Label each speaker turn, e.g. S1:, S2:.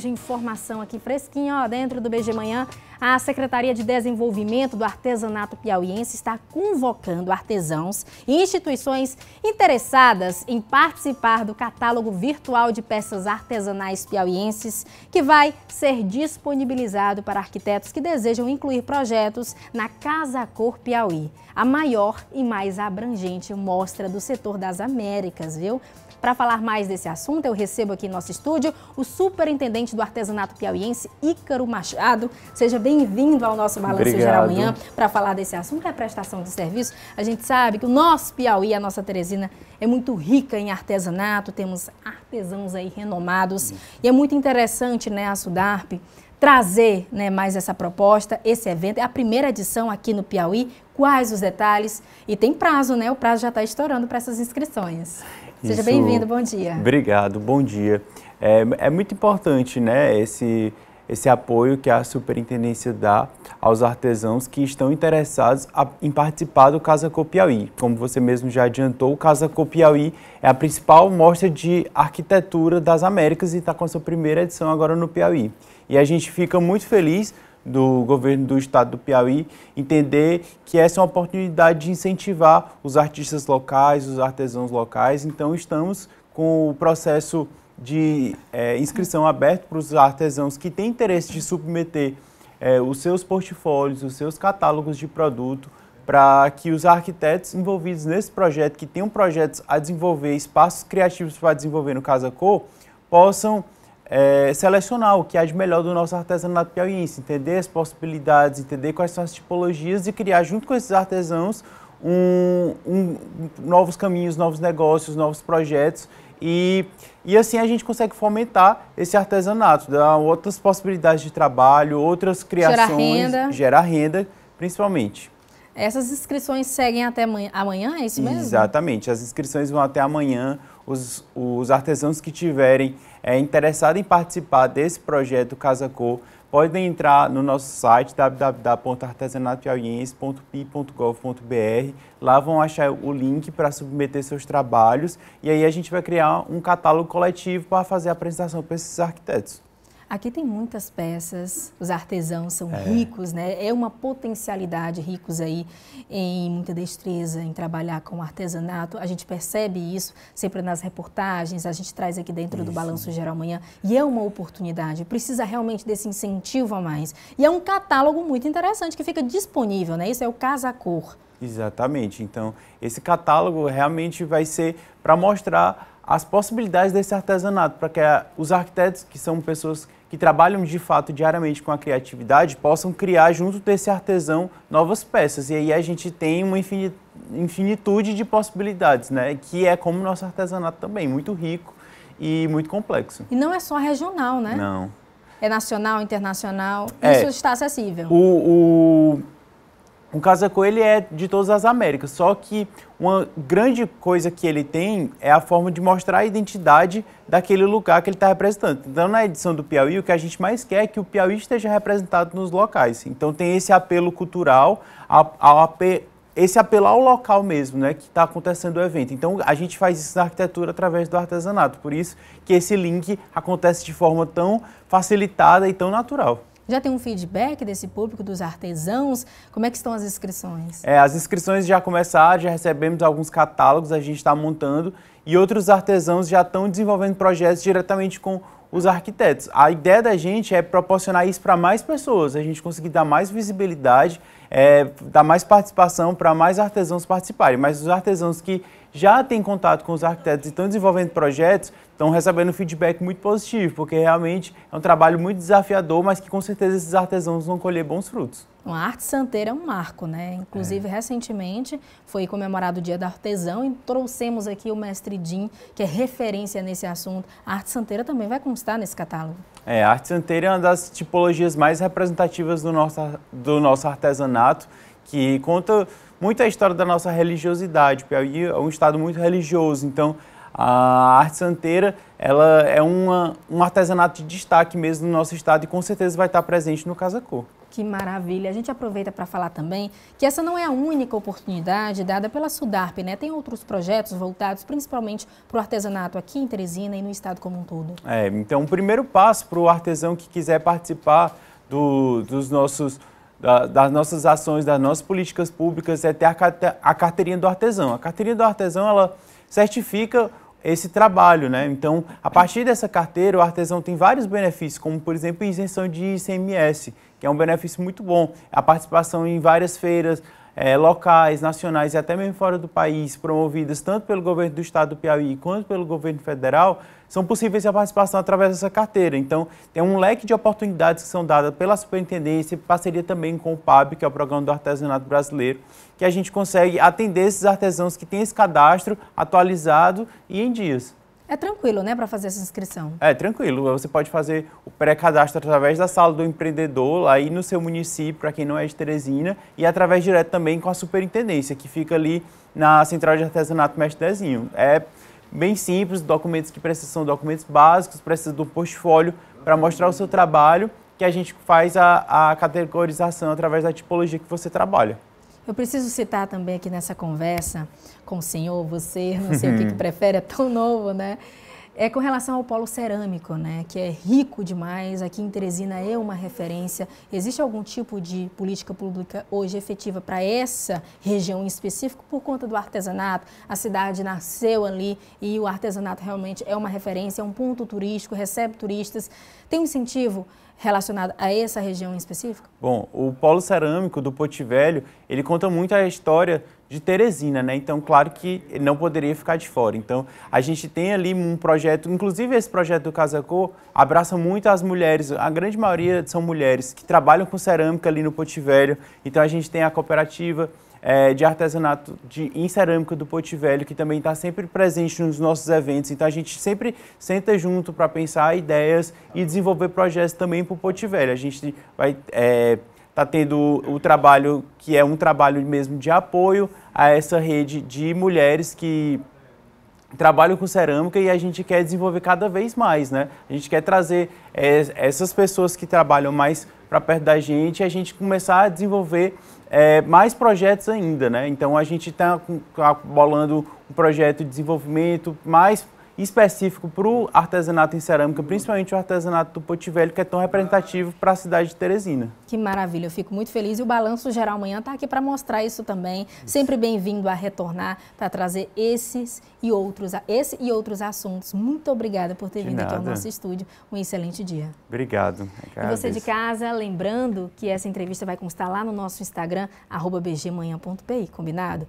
S1: de informação aqui fresquinha, ó, dentro do BG Manhã. A Secretaria de Desenvolvimento do Artesanato Piauiense está convocando artesãos e instituições interessadas em participar do catálogo virtual de peças artesanais piauienses, que vai ser disponibilizado para arquitetos que desejam incluir projetos na Casa Cor Piauí, a maior e mais abrangente mostra do setor das Américas, viu? Para falar mais desse assunto, eu recebo aqui em nosso estúdio o superintendente do artesanato piauiense, Ícaro Machado. Seja bem-vindo ao nosso Balanço Geral Amanhã para falar desse assunto, que é a prestação de serviço. A gente sabe que o nosso Piauí, a nossa Teresina, é muito rica em artesanato, temos artesãos aí renomados. E é muito interessante, né, a Sudarp trazer né, mais essa proposta, esse evento. É a primeira edição aqui no Piauí. Quais os detalhes? E tem prazo, né? O prazo já está estourando para essas inscrições. Seja bem-vindo, bom dia.
S2: Obrigado, bom dia. É, é muito importante né, esse, esse apoio que a superintendência dá aos artesãos que estão interessados a, em participar do Casa Copiauí. Como você mesmo já adiantou, o Casa Copiauí é a principal mostra de arquitetura das Américas e está com a sua primeira edição agora no Piauí. E a gente fica muito feliz do governo do estado do Piauí entender que essa é uma oportunidade de incentivar os artistas locais, os artesãos locais. Então, estamos com o processo de é, inscrição aberto para os artesãos que têm interesse de submeter é, os seus portfólios, os seus catálogos de produto para que os arquitetos envolvidos nesse projeto, que tenham projetos a desenvolver, espaços criativos para desenvolver no Casa Cor, possam é, selecionar o que há é de melhor do nosso artesanato piauiense, entender as possibilidades, entender quais são as tipologias e criar junto com esses artesãos um, um, novos caminhos, novos negócios, novos projetos e, e assim a gente consegue fomentar esse artesanato, dar outras possibilidades de trabalho, outras criações, gerar renda, gerar renda principalmente.
S1: Essas inscrições seguem até amanhã, é isso mesmo?
S2: Exatamente, as inscrições vão até amanhã. Os, os artesãos que tiverem é, interessados em participar desse projeto Casa Cor podem entrar no nosso site www.artesanatopiauiense.pi.gov.br. Lá vão achar o link para submeter seus trabalhos e aí a gente vai criar um catálogo coletivo para fazer a apresentação para esses arquitetos.
S1: Aqui tem muitas peças, os artesãos são é. ricos, né? É uma potencialidade ricos aí em muita destreza, em trabalhar com artesanato. A gente percebe isso sempre nas reportagens, a gente traz aqui dentro isso. do Balanço Geral amanhã. E é uma oportunidade, precisa realmente desse incentivo a mais. E é um catálogo muito interessante que fica disponível, né? Isso é o Casa Cor.
S2: Exatamente. Então, esse catálogo realmente vai ser para mostrar as possibilidades desse artesanato, para que os arquitetos, que são pessoas que trabalham de fato diariamente com a criatividade possam criar junto desse artesão novas peças. E aí a gente tem uma infinitude de possibilidades, né? Que é como o nosso artesanato também, muito rico e muito complexo.
S1: E não é só regional, né? Não. É nacional, internacional, é, isso está acessível.
S2: O, o o casaco ele é de todas as Américas, só que uma grande coisa que ele tem é a forma de mostrar a identidade daquele lugar que ele está representando. Então, na edição do Piauí, o que a gente mais quer é que o Piauí esteja representado nos locais. Então, tem esse apelo cultural, esse apelo ao local mesmo, né, que está acontecendo o evento. Então a gente faz isso na arquitetura através do artesanato, por isso que esse link acontece de forma tão facilitada e tão natural.
S1: Já tem um feedback desse público, dos artesãos? Como é que estão as inscrições?
S2: É, as inscrições já começaram, já recebemos alguns catálogos, a gente está montando e outros artesãos já estão desenvolvendo projetos diretamente com os arquitetos. A ideia da gente é proporcionar isso para mais pessoas, a gente conseguir dar mais visibilidade é, dar mais participação para mais artesãos participarem. Mas os artesãos que já têm contato com os arquitetos e estão desenvolvendo projetos estão recebendo feedback muito positivo, porque realmente é um trabalho muito desafiador, mas que com certeza esses artesãos vão colher bons frutos.
S1: A arte santeira é um marco, né? Inclusive, é. recentemente foi comemorado o Dia do Artesão e trouxemos aqui o mestre Jim, que é referência nesse assunto. A arte santeira também vai constar nesse catálogo.
S2: É, a arte santeira é uma das tipologias mais representativas do nosso, do nosso artesanato, que conta muito a história da nossa religiosidade. O Piauí é um estado muito religioso, então a arte santeira ela é uma, um artesanato de destaque mesmo no nosso estado e com certeza vai estar presente no Casa Cor.
S1: Que maravilha! A gente aproveita para falar também que essa não é a única oportunidade dada pela Sudarp, né? Tem outros projetos voltados principalmente para o artesanato aqui em Teresina e no estado como um todo.
S2: É, então o primeiro passo para o artesão que quiser participar do, dos nossos das nossas ações, das nossas políticas públicas é ter a carteirinha do artesão. A carteirinha do artesão, ela certifica esse trabalho, né? Então, a partir dessa carteira, o artesão tem vários benefícios, como, por exemplo, isenção de ICMS, que é um benefício muito bom. A participação em várias feiras, é, locais, nacionais e até mesmo fora do país, promovidas tanto pelo governo do estado do Piauí quanto pelo governo federal, são possíveis a participação através dessa carteira. Então, tem um leque de oportunidades que são dadas pela superintendência, e parceria também com o PAB, que é o Programa do Artesanato Brasileiro, que a gente consegue atender esses artesãos que têm esse cadastro atualizado e em dias.
S1: É tranquilo, né, para fazer essa inscrição?
S2: É tranquilo. Você pode fazer o pré-cadastro através da sala do empreendedor, aí no seu município, para quem não é de Teresina, e através direto também com a superintendência, que fica ali na Central de Artesanato Mestre Dezinho. É bem simples, documentos que precisam são documentos básicos, precisa do portfólio para mostrar o seu trabalho, que a gente faz a, a categorização através da tipologia que você trabalha.
S1: Eu preciso citar também aqui nessa conversa com o senhor, você, não sei o que, que uhum. prefere, é tão novo, né? é com relação ao polo cerâmico, né, que é rico demais. Aqui em Teresina é uma referência. Existe algum tipo de política pública hoje efetiva para essa região em específico por conta do artesanato? A cidade nasceu ali e o artesanato realmente é uma referência, é um ponto turístico, recebe turistas. Tem um incentivo relacionado a essa região em específico?
S2: Bom, o polo cerâmico do Pote Velho, ele conta muito a história de Teresina, né? Então, claro que não poderia ficar de fora. Então, a gente tem ali um projeto, inclusive esse projeto do Casacô abraça muito as mulheres, a grande maioria são mulheres que trabalham com cerâmica ali no Velho. Então, a gente tem a cooperativa é, de artesanato de, em cerâmica do Velho, que também está sempre presente nos nossos eventos. Então, a gente sempre senta junto para pensar ideias e desenvolver projetos também para o Velho. A gente vai... É, está tendo o trabalho que é um trabalho mesmo de apoio a essa rede de mulheres que trabalham com cerâmica e a gente quer desenvolver cada vez mais, né? A gente quer trazer é, essas pessoas que trabalham mais para perto da gente e a gente começar a desenvolver é, mais projetos ainda, né? Então a gente está tá bolando um projeto de desenvolvimento mais específico para o artesanato em cerâmica, principalmente o artesanato do Velho, que é tão representativo para a cidade de Teresina.
S1: Que maravilha, eu fico muito feliz. E o Balanço Geral amanhã está aqui para mostrar isso também. Isso. Sempre bem-vindo a retornar para trazer esses e outros, esse e outros assuntos. Muito obrigada por ter de vindo nada. aqui ao nosso estúdio. Um excelente dia. Obrigado. E você de casa, lembrando que essa entrevista vai constar lá no nosso Instagram, bgmanhã.pi, combinado?